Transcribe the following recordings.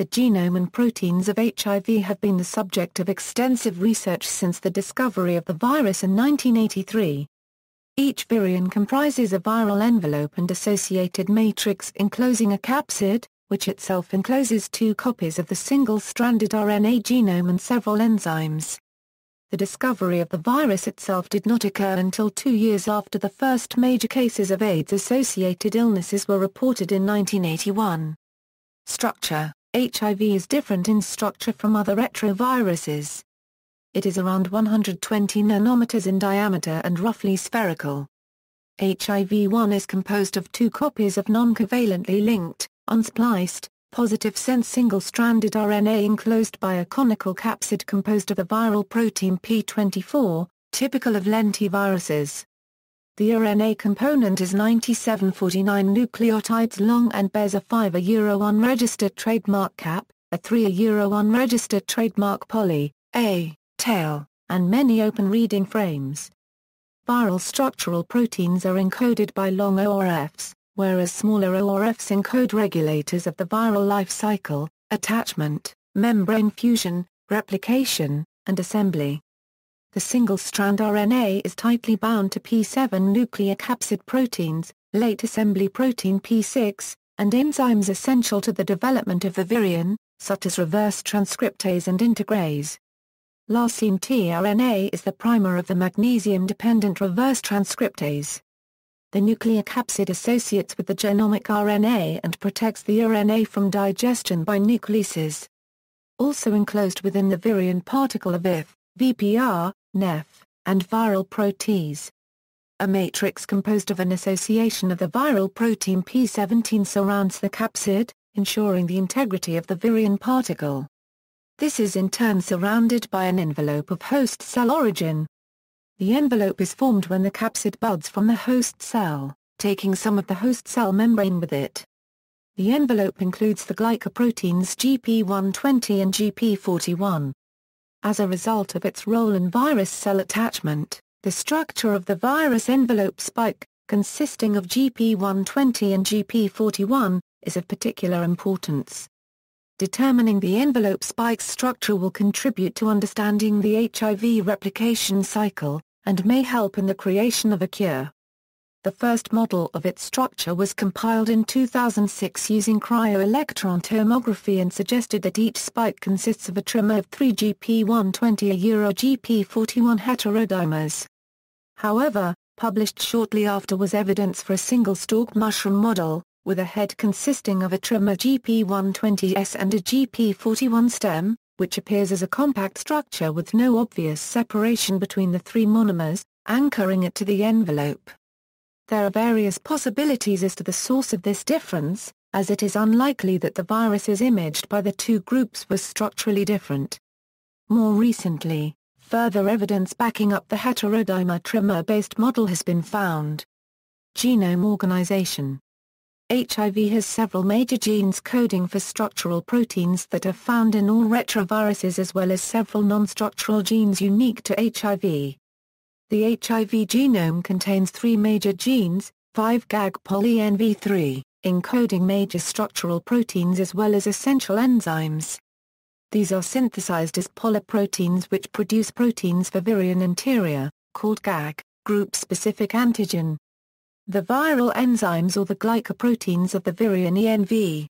The genome and proteins of HIV have been the subject of extensive research since the discovery of the virus in 1983. Each virion comprises a viral envelope and associated matrix enclosing a capsid, which itself encloses two copies of the single-stranded RNA genome and several enzymes. The discovery of the virus itself did not occur until two years after the first major cases of AIDS-associated illnesses were reported in 1981. Structure HIV is different in structure from other retroviruses. It is around 120 nanometers in diameter and roughly spherical. HIV-1 is composed of two copies of non-covalently linked, unspliced, positive-sense single-stranded RNA enclosed by a conical capsid composed of the viral protein P24, typical of lentiviruses. The RNA component is 9749 nucleotides long and bears a 5 a euro unregistered trademark cap, a 3 a euro unregistered trademark poly, a tail, and many open reading frames. Viral structural proteins are encoded by long ORFs, whereas smaller ORFs encode regulators of the viral life cycle, attachment, membrane fusion, replication, and assembly. The single-strand RNA is tightly bound to P7 nucleocapsid proteins, late assembly protein P6, and enzymes essential to the development of the virion, such as reverse transcriptase and integrase. Lysine tRNA is the primer of the magnesium-dependent reverse transcriptase. The nucleocapsid associates with the genomic RNA and protects the RNA from digestion by nucleases. Also enclosed within the virion particle of IF, VPR, Nef and viral protease. A matrix composed of an association of the viral protein P17 surrounds the capsid, ensuring the integrity of the virion particle. This is in turn surrounded by an envelope of host cell origin. The envelope is formed when the capsid buds from the host cell, taking some of the host cell membrane with it. The envelope includes the glycoproteins GP120 and GP41. As a result of its role in virus cell attachment, the structure of the virus envelope spike, consisting of GP120 and GP41, is of particular importance. Determining the envelope spike's structure will contribute to understanding the HIV replication cycle, and may help in the creation of a cure. The first model of its structure was compiled in 2006 using cryo-electron tomography and suggested that each spike consists of a trim of three GP120 a Euro GP41 heterodimers. However, published shortly after was evidence for a single-stalk mushroom model, with a head consisting of a trim of GP120S and a GP41 stem, which appears as a compact structure with no obvious separation between the three monomers, anchoring it to the envelope. There are various possibilities as to the source of this difference, as it is unlikely that the viruses imaged by the two groups was structurally different. More recently, further evidence backing up the heterodimer trimer-based model has been found. Genome organization HIV has several major genes coding for structural proteins that are found in all retroviruses as well as several non-structural genes unique to HIV. The HIV genome contains three major genes, 5-GAG env, 3 encoding major structural proteins as well as essential enzymes. These are synthesized as polyproteins which produce proteins for virion interior called GAG, group-specific antigen. The viral enzymes or the glycoproteins of the virion ENV.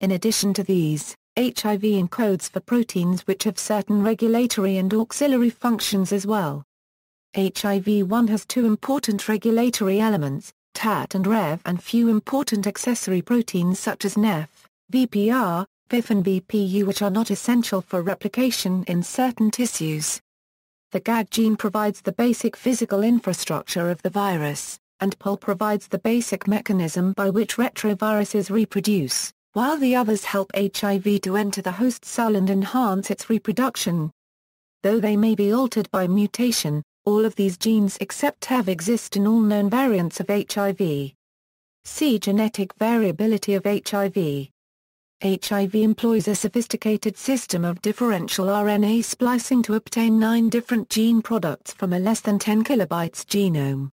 In addition to these, HIV encodes for proteins which have certain regulatory and auxiliary functions as well. HIV-1 has two important regulatory elements, TAT and REV and few important accessory proteins such as NEF, VPR, VIF and VPU which are not essential for replication in certain tissues. The gag gene provides the basic physical infrastructure of the virus, and POL provides the basic mechanism by which retroviruses reproduce, while the others help HIV to enter the host cell and enhance its reproduction. Though they may be altered by mutation, all of these genes except TEV exist in all known variants of HIV. See Genetic variability of HIV. HIV employs a sophisticated system of differential RNA splicing to obtain nine different gene products from a less than 10 kilobytes genome.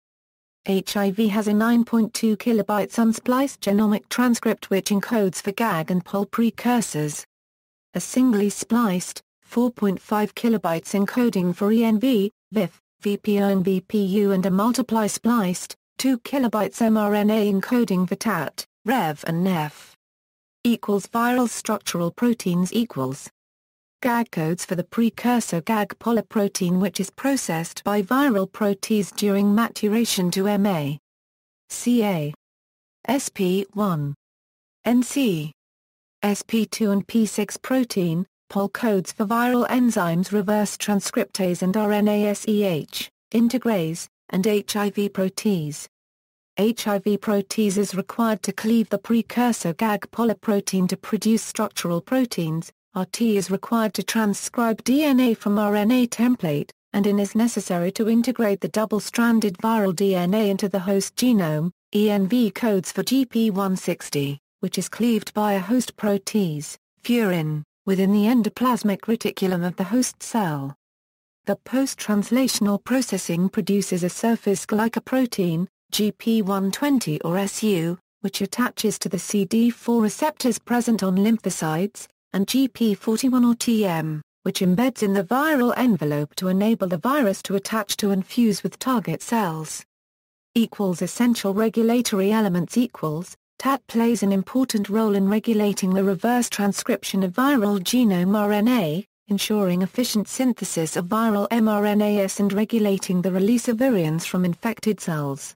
HIV has a 9.2 kilobytes unspliced genomic transcript which encodes for GAG and POL precursors. A singly spliced, 4.5 kilobytes encoding for ENV, VIF, VPO and VPU and a multiply spliced, 2 kilobytes mRNA encoding for TAT, REV and NEF. Equals viral structural proteins equals. GAG codes for the precursor GAG polyprotein which is processed by viral protease during maturation to MA. CA. SP1. NC. SP2 and P6 protein, Pol codes for viral enzymes reverse transcriptase and RNASEH, integrase, and HIV protease. HIV protease is required to cleave the precursor GAG polyprotein to produce structural proteins, RT is required to transcribe DNA from RNA template, and IN is necessary to integrate the double-stranded viral DNA into the host genome, ENV codes for GP160, which is cleaved by a host protease, furin within the endoplasmic reticulum of the host cell. The post-translational processing produces a surface glycoprotein, GP120 or SU, which attaches to the CD4 receptors present on lymphocytes, and GP41 or TM, which embeds in the viral envelope to enable the virus to attach to and fuse with target cells. Equals essential regulatory elements equals TAT plays an important role in regulating the reverse transcription of viral genome RNA, ensuring efficient synthesis of viral mRNAs and regulating the release of virions from infected cells.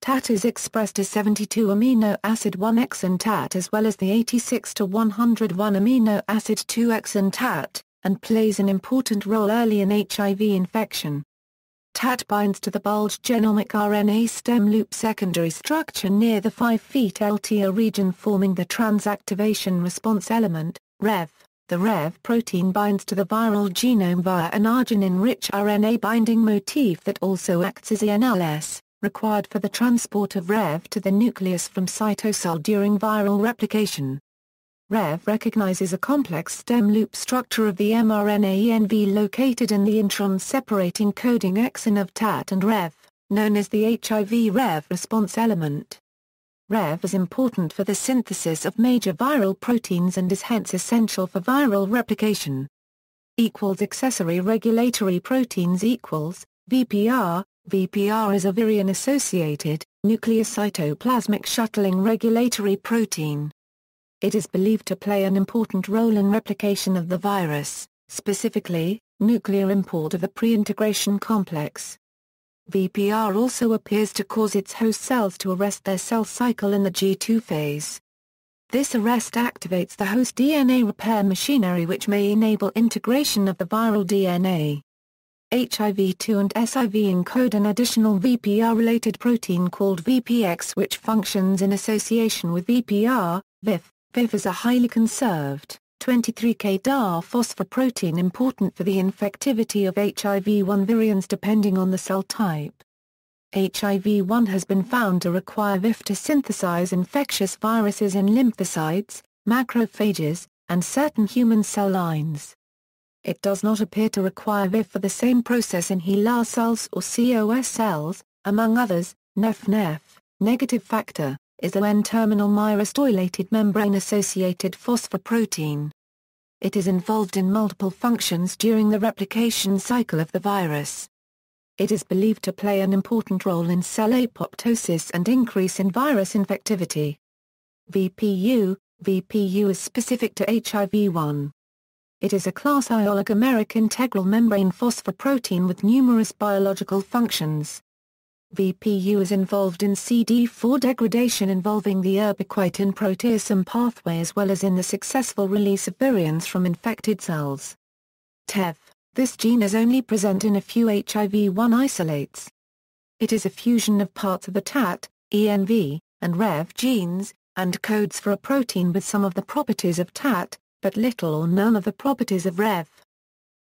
TAT is expressed as 72 amino acid 1X and TAT as well as the 86 to 101 amino acid 2X and TAT, and plays an important role early in HIV infection. TAT binds to the bulge genomic RNA stem loop secondary structure near the 5' LTR region forming the transactivation response element, REV. The REV protein binds to the viral genome via an arginine-rich RNA binding motif that also acts as ENLS, required for the transport of REV to the nucleus from cytosol during viral replication. Rev recognizes a complex stem loop structure of the mRNA-ENV located in the intron separating coding exon of TAT and Rev, known as the HIV Rev response element. Rev is important for the synthesis of major viral proteins and is hence essential for viral replication. Equals accessory regulatory proteins equals VPR. VPR is a virion-associated nucleocytoplasmic shuttling regulatory protein. It is believed to play an important role in replication of the virus, specifically, nuclear import of the pre-integration complex. VPR also appears to cause its host cells to arrest their cell cycle in the G2 phase. This arrest activates the host DNA repair machinery which may enable integration of the viral DNA. HIV2 and SIV encode an additional VPR-related protein called VPX which functions in association with VPR, VIF, VIF is a highly conserved, 23K DAR phosphoprotein important for the infectivity of HIV-1 virions depending on the cell type. HIV-1 has been found to require VIF to synthesize infectious viruses in lymphocytes, macrophages, and certain human cell lines. It does not appear to require VIF for the same process in HeLa cells or COS cells, among others, NEF-NEF, negative factor is the N-terminal myristoylated membrane-associated phosphoprotein. It is involved in multiple functions during the replication cycle of the virus. It is believed to play an important role in cell apoptosis and increase in virus infectivity. VPU, VPU is specific to HIV-1. It is a class I oligomeric integral membrane phosphoprotein with numerous biological functions, VPU is involved in CD4 degradation involving the ubiquitin proteasome pathway as well as in the successful release of virions from infected cells. TEV, this gene is only present in a few HIV-1 isolates. It is a fusion of parts of the TAT, ENV, and REV genes, and codes for a protein with some of the properties of TAT, but little or none of the properties of REV.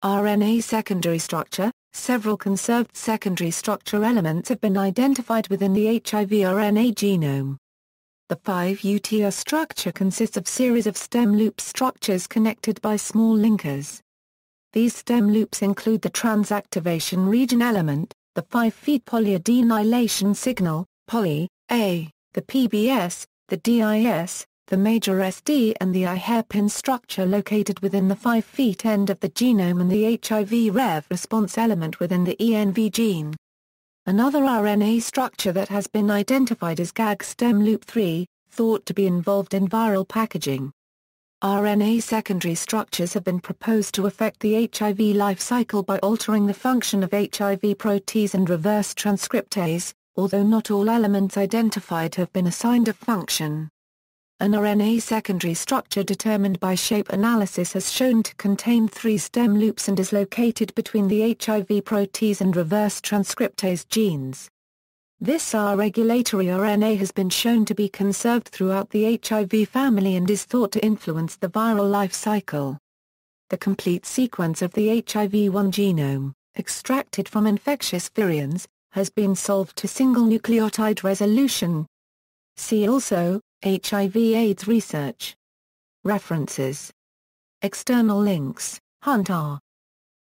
RNA secondary structure, Several conserved secondary structure elements have been identified within the HIV RNA genome. The 5-UTR structure consists of series of stem loop structures connected by small linkers. These stem loops include the transactivation region element, the 5' polyadenylation signal, poly, A, the PBS, the DIS, the major SD and the I hairpin structure located within the 5' end of the genome and the HIV rev response element within the ENV gene. Another RNA structure that has been identified is GAG stem loop 3, thought to be involved in viral packaging. RNA secondary structures have been proposed to affect the HIV life cycle by altering the function of HIV protease and reverse transcriptase, although not all elements identified have been assigned a function. An RNA secondary structure determined by shape analysis has shown to contain three stem loops and is located between the HIV protease and reverse transcriptase genes. This R regulatory RNA has been shown to be conserved throughout the HIV family and is thought to influence the viral life cycle. The complete sequence of the HIV-1 genome, extracted from infectious virions, has been solved to single nucleotide resolution. See also, HIV AIDS Research. References. External links, Hunt R.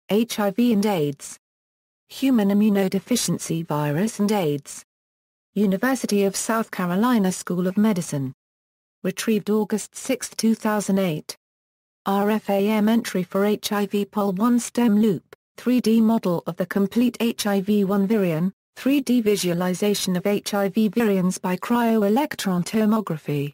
HIV and AIDS. Human Immunodeficiency Virus and AIDS. University of South Carolina School of Medicine. Retrieved August 6, 2008. RFAM entry for HIV Pol 1 stem loop, 3D model of the complete HIV1 virion, 3D visualization of HIV virions by cryo-electron tomography.